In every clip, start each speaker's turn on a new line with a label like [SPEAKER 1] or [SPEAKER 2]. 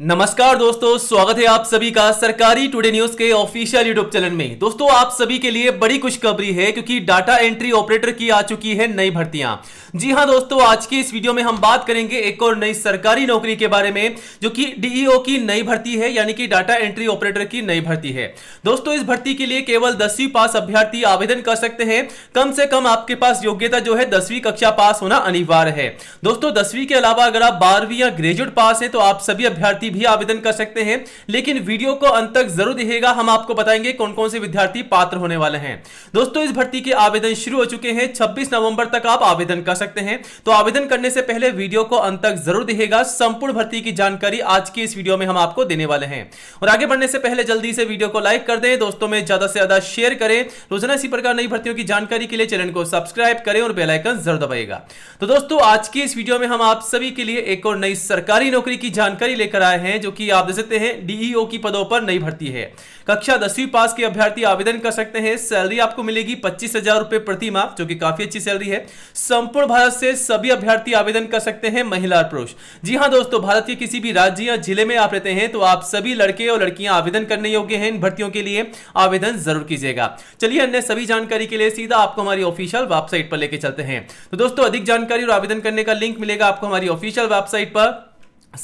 [SPEAKER 1] नमस्कार दोस्तों स्वागत है आप सभी का सरकारी टुडे न्यूज के ऑफिशियल यूट्यूब चैनल में दोस्तों आप सभी के लिए बड़ी खुशखबरी है क्योंकि डाटा एंट्री ऑपरेटर की आ चुकी है नई भर्तियां जी हां दोस्तों आज की इस वीडियो में हम बात करेंगे एक और नई सरकारी नौकरी के बारे में जो कि डीईओ e की नई भर्ती है यानी कि डाटा एंट्री ऑपरेटर की नई भर्ती है दोस्तों इस भर्ती के लिए केवल दसवीं पास अभ्यर्थी आवेदन कर सकते हैं कम से कम आपके पास योग्यता जो है दसवीं कक्षा पास होना अनिवार्य है दोस्तों दसवीं के अलावा अगर आप बारहवीं या ग्रेजुएट पास है तो आप सभी अभ्यर्थी विद्यार्थी भी आवेदन कर सकते हैं लेकिन वीडियो को अंत तक जरूर दिखेगा हम आपको बताएंगे कौन कौन से विद्यार्थी पात्र होने वाले हैं दोस्तों इस भर्ती के आवेदन शुरू हो चुके हैं छब्बीस नवंबर तक आप आवेदन कर सकते हैं तो आवेदन करने से पहले वीडियो को अंत तक जरूर दिखेगा संपूर्ण भर्ती की जानकारी आज की इस वीडियो में हम आपको देने वाले हैं और आगे बढ़ने से पहले जल्दी से वीडियो को लाइक कर दें दोस्तों में ज्यादा से ज्यादा शेयर करें रोजाना इसी प्रकार नई भर्तियों की जानकारी के लिए चैनल को सब्सक्राइब करें और बेलाइकन जरूर दबाएगा तो दोस्तों आज की इस वीडियो में हम आप सभी के लिए एक और नई सरकारी नौकरी की जानकारी लेकर आए महिलाएं हैं जो कि आप देख सकते हैं डीईओ e की पदों पर नई भर्ती है कक्षा दसवीं पास के अभ्यर्थी आवेदन कर सकते हैं सैलरी आपको मिलेगी पच्चीस हजार रुपए प्रति माह जो कि काफी अच्छी सैलरी है संपूर्ण भारत से सभी अभ्यर्थी आवेदन कर सकते हैं महिला और पुरुष जी हाँ दोस्तों भारत के किसी भी राज्य या जिले में आप रहते हैं तो आप सभी लड़के और लड़कियां आवेदन करने योग्य है इन भर्तियों के लिए आवेदन जरूर कीजिएगा चलिए अन्य सभी जानकारी के लिए सीधा आपको हमारी ऑफिशियल वेबसाइट पर लेके चलते हैं तो दोस्तों अधिक जानकारी और आवेदन करने का लिंक मिलेगा आपको हमारी ऑफिशियल वेबसाइट पर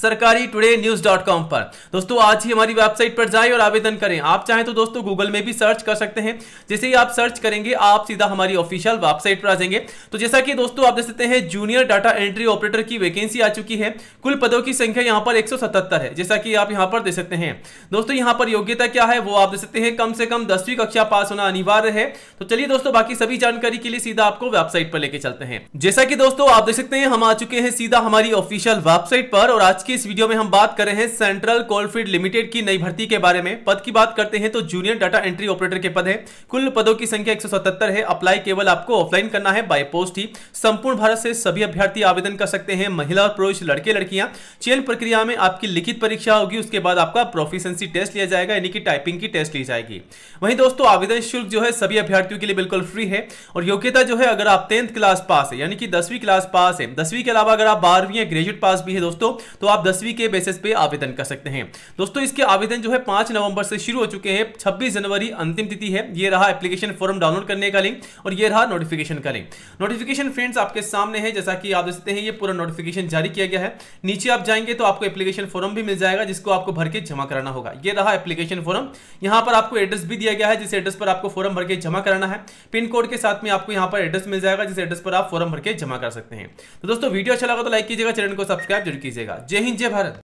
[SPEAKER 1] सरकारी टुडे न्यूज डॉट कॉम पर दोस्तों आज ही हमारी वेबसाइट पर जाएं और आवेदन करें आप चाहें तो दोस्तों गूगल में भी सर्च कर सकते हैं जैसे ही आप सर्च करेंगे आप सीधा हमारी ऑफिशियल वेबसाइट पर आ जाएंगे तो जैसा कि दोस्तों आप देख सकते हैं जूनियर डाटा एंट्री ऑपरेटर की वैकेंसी आ चुकी है कुल पदों की संख्या यहाँ पर एक है जैसा कि आप यहाँ पर देख सकते हैं दोस्तों यहाँ पर योग्यता क्या है वो आप देख सकते हैं कम से कम दसवीं कक्षा पास होना अनिवार्य है तो चलिए दोस्तों बाकी सभी जानकारी के लिए सीधा आपको वेबसाइट पर लेके चलते हैं जैसा कि दोस्तों आप देख सकते हैं हम आ चुके हैं सीधा हमारी ऑफिशियल वेबसाइट पर और आज के इस वीडियो में हम बात कर रहे हैं सेंट्रल कोलफील्ड लिमिटेड की नई भर्ती के बारे में पद की बात करते हैं तो जूनियर डाटा एंट्री ऑपरेटर के पद है कुल पदों की संख्या एक है अप्लाई केवल आपको ऑफलाइन करना है बाय पोस्ट ही संपूर्ण भारत से सभी अभ्यर्थी आवेदन कर सकते हैं महिला और पुरुष लड़के लड़कियां चयन प्रक्रिया में आपकी लिखित परीक्षा होगी उसके बाद आपका प्रोफिशंसी टेस्ट लिया जाएगा यानी कि टाइपिंग की टेस्ट ली जाएगी वहीं दोस्तों आवेदन शुल्क जो है सभी अभ्यर्थियों के लिए बिल्कुल फ्री है और योग्यता जो है अगर आप टेंथ क्लास पास है यानी कि दसवीं क्लास पास है दसवीं के अलावा अगर आप बारहवीं ग्रेजुएट पास भी है दोस्तों तो आप दसवीं के बेसिस पे आवेदन कर सकते हैं दोस्तों इसके आवेदन जो है पांच नवंबर से शुरू हो चुके हैं छब्बीस जनवरी अंतिम तिथि है ये रहा एप्लीकेशन फॉर्म डाउनलोड करने का लिंक और ये रहा नोटिफिकेशन का लिंक नोटिफिकेशन फ्रेंड्स आपके सामने है जैसा कि आप देख सकते हैं ये पूरा नोटिफिकेशन जारी किया गया है नीचे आप जाएंगे तो आपको एप्लीकेशन फॉर्म भी मिल जाएगा जिसको आपको भर के जमा कराना होगा ये रहा एप्लीकेशन फॉर्म यहाँ पर आपको एड्रेस भी दिया गया है जिस एड्रेस पर आपको फॉर्म भर के जमा कराना है पिन कोड के साथ में आपको यहाँ पर एड्रेस मिल जाएगा जिस एड्रेस पर आप फॉर्म भर के जमा कर सकते हैं तो दोस्तों वीडियो अच्छा लगा तो लाइक कीजिएगा चैनल को सब्सक्राइब जरूर कीजिएगा जय जय हिंद जय भारत